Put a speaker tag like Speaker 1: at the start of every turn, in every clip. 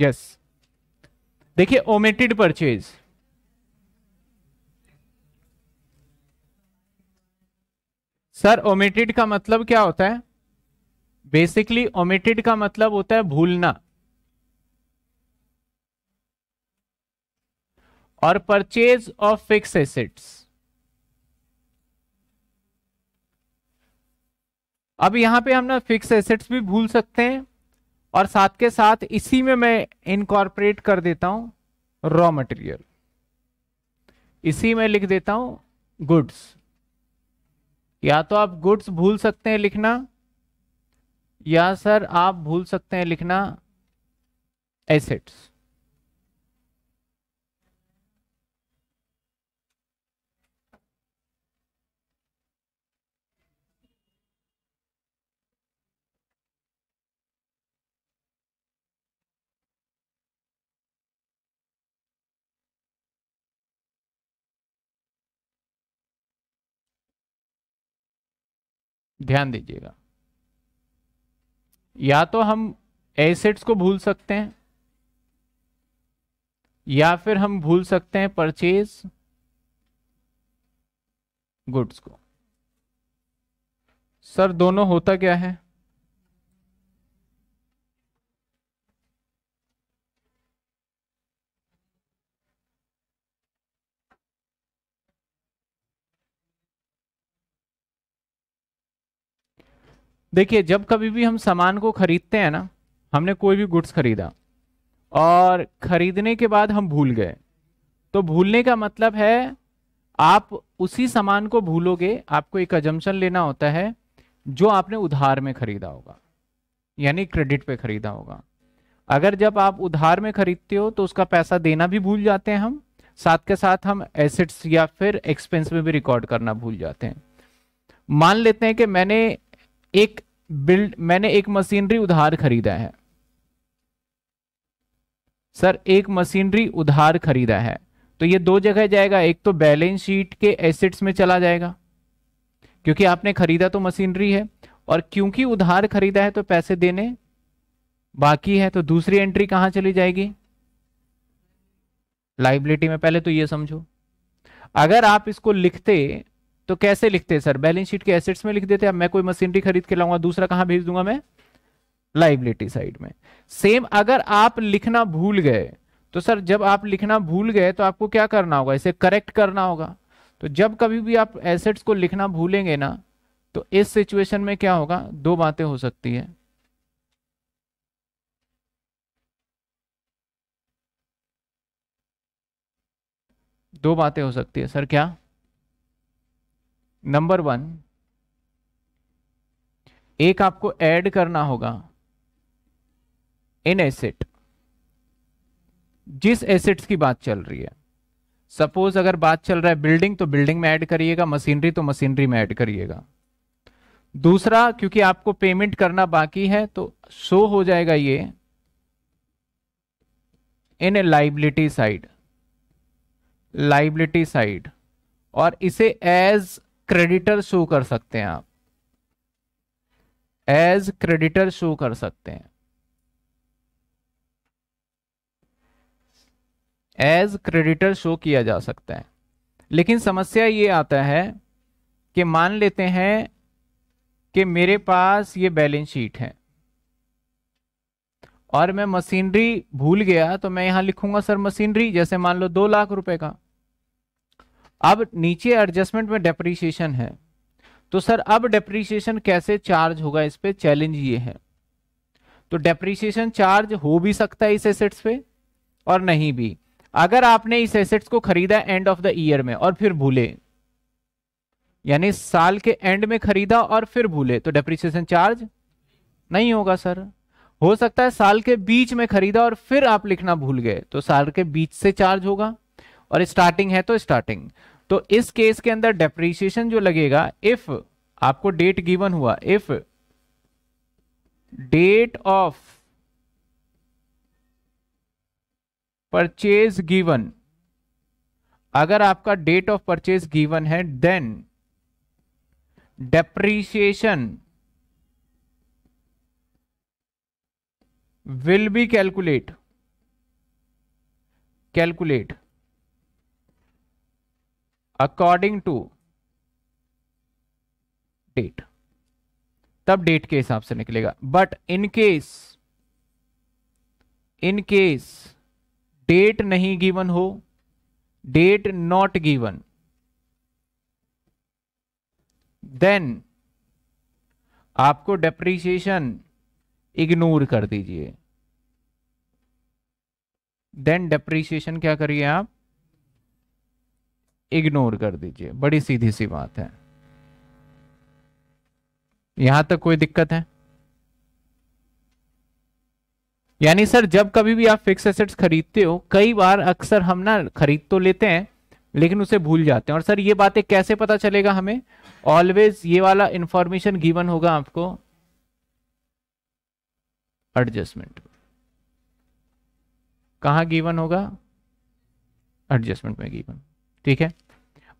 Speaker 1: yes देखिए ओमेटेड purchase sir ओमेटेड का मतलब क्या होता है बेसिकली ओमेटेड का मतलब होता है भूलना और परचेज ऑफ फिक्स एसेट्स अब यहां पे हम ना फिक्स एसेट्स भी भूल सकते हैं और साथ के साथ इसी में मैं इनकॉर्पोरेट कर देता हूं रॉ मटेरियल इसी में लिख देता हूं गुड्स या तो आप गुड्स भूल सकते हैं लिखना या सर आप भूल सकते हैं लिखना एसेट्स ध्यान दीजिएगा या तो हम एसेट्स को भूल सकते हैं या फिर हम भूल सकते हैं परचेज गुड्स को सर दोनों होता क्या है देखिए जब कभी भी हम सामान को खरीदते हैं ना हमने कोई भी गुड्स खरीदा और खरीदने के बाद हम भूल गए तो भूलने का मतलब है आप उसी सामान को भूलोगे आपको एक अजम्पन लेना होता है जो आपने उधार में खरीदा होगा यानी क्रेडिट पे खरीदा होगा अगर जब आप उधार में खरीदते हो तो उसका पैसा देना भी भूल जाते हैं हम साथ के साथ हम एसेट्स या फिर एक्सपेंस में भी रिकॉर्ड करना भूल जाते हैं मान लेते हैं कि मैंने एक बिल्ड मैंने एक मशीनरी उधार खरीदा है सर एक मशीनरी उधार खरीदा है तो ये दो जगह जाएगा एक तो बैलेंस शीट के एसेट्स में चला जाएगा क्योंकि आपने खरीदा तो मशीनरी है और क्योंकि उधार खरीदा है तो पैसे देने बाकी है तो दूसरी एंट्री कहां चली जाएगी लाइबिलिटी में पहले तो ये समझो अगर आप इसको लिखते तो कैसे लिखते हैं सर बैलेंस शीट के एसेट्स में लिख देते हैं मैं कोई मशीनरी खरीद के लाऊंगा दूसरा कहां भेज दूंगा मैं लाइबिलिटी साइड में सेम अगर आप लिखना भूल गए तो सर जब आप लिखना भूल गए तो आपको क्या करना होगा इसे करेक्ट करना होगा तो जब कभी भी आप एसेट्स को लिखना भूलेंगे ना तो इस सिचुएशन में क्या होगा दो बातें हो सकती है दो बातें हो सकती है सर क्या नंबर वन एक आपको ऐड करना होगा इन एसेट जिस एसेट्स की बात चल रही है सपोज अगर बात चल रहा है बिल्डिंग तो बिल्डिंग में ऐड करिएगा मशीनरी तो मशीनरी में ऐड करिएगा दूसरा क्योंकि आपको पेमेंट करना बाकी है तो शो हो जाएगा ये in a liability side liability side और इसे एज क्रेडिटर शो कर सकते हैं आप एज क्रेडिटर शो कर सकते हैं एज क्रेडिटर शो किया जा सकता है लेकिन समस्या ये आता है कि मान लेते हैं कि मेरे पास ये बैलेंस शीट है और मैं मशीनरी भूल गया तो मैं यहां लिखूंगा सर मशीनरी जैसे मान लो दो लाख रुपए का अब नीचे एडजस्टमेंट में डेप्रीशिएशन है तो सर अब डेप्रीशिएशन कैसे चार्ज होगा इस पर चैलेंज ये है तो डेप्रीशिएशन चार्ज हो भी सकता है इस एसेट्स पे और नहीं भी अगर आपने इस एसेट्स को खरीदा एंड ऑफ द ईयर में और फिर भूले यानी साल के एंड में खरीदा और फिर भूले तो डेप्रीशिएशन चार्ज नहीं होगा सर हो सकता है साल के बीच में खरीदा और फिर आप लिखना भूल गए तो साल के बीच से चार्ज होगा और स्टार्टिंग है तो स्टार्टिंग तो इस केस के अंदर डेप्रीसिएशन जो लगेगा इफ आपको डेट गिवन हुआ if date of purchase given अगर आपका डेट ऑफ परचेज गिवन है then depreciation will be calculate calculate according to date तब डेट के हिसाब से निकलेगा but in case in case date नहीं गिवन हो डेट नॉट गिवन देन आपको डेप्रीसिएशन इग्नोर कर दीजिए देन डेप्रीसिएशन क्या करिए आप इग्नोर कर दीजिए बड़ी सीधी सी बात है यहां तक कोई दिक्कत है यानी सर जब कभी भी आप फिक्स एसेट्स खरीदते हो कई बार अक्सर हम ना खरीद तो लेते हैं लेकिन उसे भूल जाते हैं और सर ये बातें कैसे पता चलेगा हमें ऑलवेज ये वाला इंफॉर्मेशन गिवन होगा आपको एडजस्टमेंट कहा गिवन होगा एडजस्टमेंट में गिवन ठीक है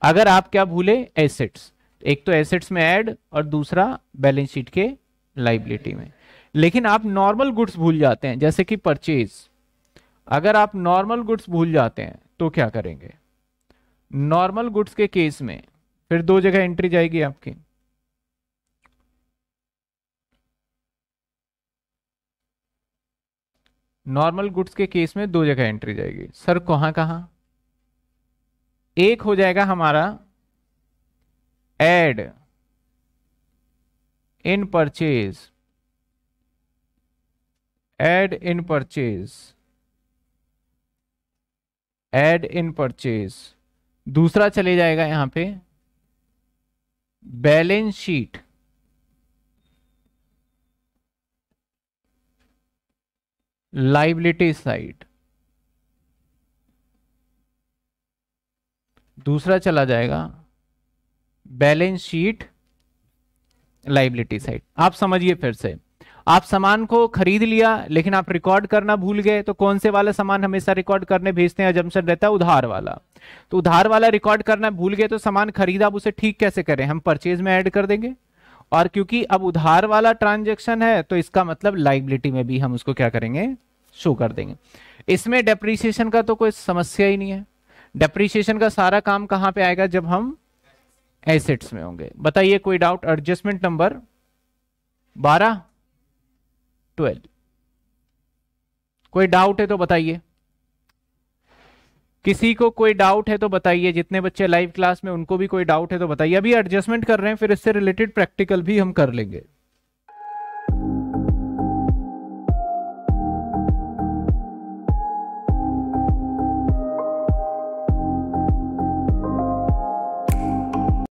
Speaker 1: अगर आप क्या भूले एसेट्स एक तो एसेट्स में ऐड और दूसरा बैलेंस शीट के लाइबिलिटी में लेकिन आप नॉर्मल गुड्स भूल जाते हैं जैसे कि परचेज अगर आप नॉर्मल गुड्स भूल जाते हैं तो क्या करेंगे नॉर्मल गुड्स के केस में फिर दो जगह एंट्री जाएगी आपकी नॉर्मल गुड्स के केस में दो जगह एंट्री जाएगी सर कहां कहां एक हो जाएगा हमारा add in purchase add in purchase add in purchase दूसरा चले जाएगा यहां पे बैलेंस शीट लाइबिलिटी साइड दूसरा चला जाएगा बैलेंस शीट लाइबिलिटी साइड आप समझिए फिर से आप सामान को खरीद लिया लेकिन आप रिकॉर्ड करना भूल गए तो कौन से वाला सामान हमेशा रिकॉर्ड करने भेजते हैं जमशन रहता है उधार वाला तो उधार वाला रिकॉर्ड करना भूल गए तो सामान खरीदा आप उसे ठीक कैसे करें हम परचेज में ऐड कर देंगे और क्योंकि अब उधार वाला ट्रांजेक्शन है तो इसका मतलब लाइबिलिटी में भी हम उसको क्या करेंगे शो कर देंगे इसमें डेप्रीसिएशन का तो कोई समस्या ही नहीं है डेप्रीशिएशन का सारा काम कहां पे आएगा जब हम एसेट्स में होंगे बताइए कोई डाउट एडजस्टमेंट नंबर बारह ट्वेल्व कोई डाउट है तो बताइए किसी को कोई डाउट है तो बताइए जितने बच्चे लाइव क्लास में उनको भी कोई डाउट है तो बताइए अभी एडजस्टमेंट कर रहे हैं फिर इससे रिलेटेड प्रैक्टिकल भी हम कर लेंगे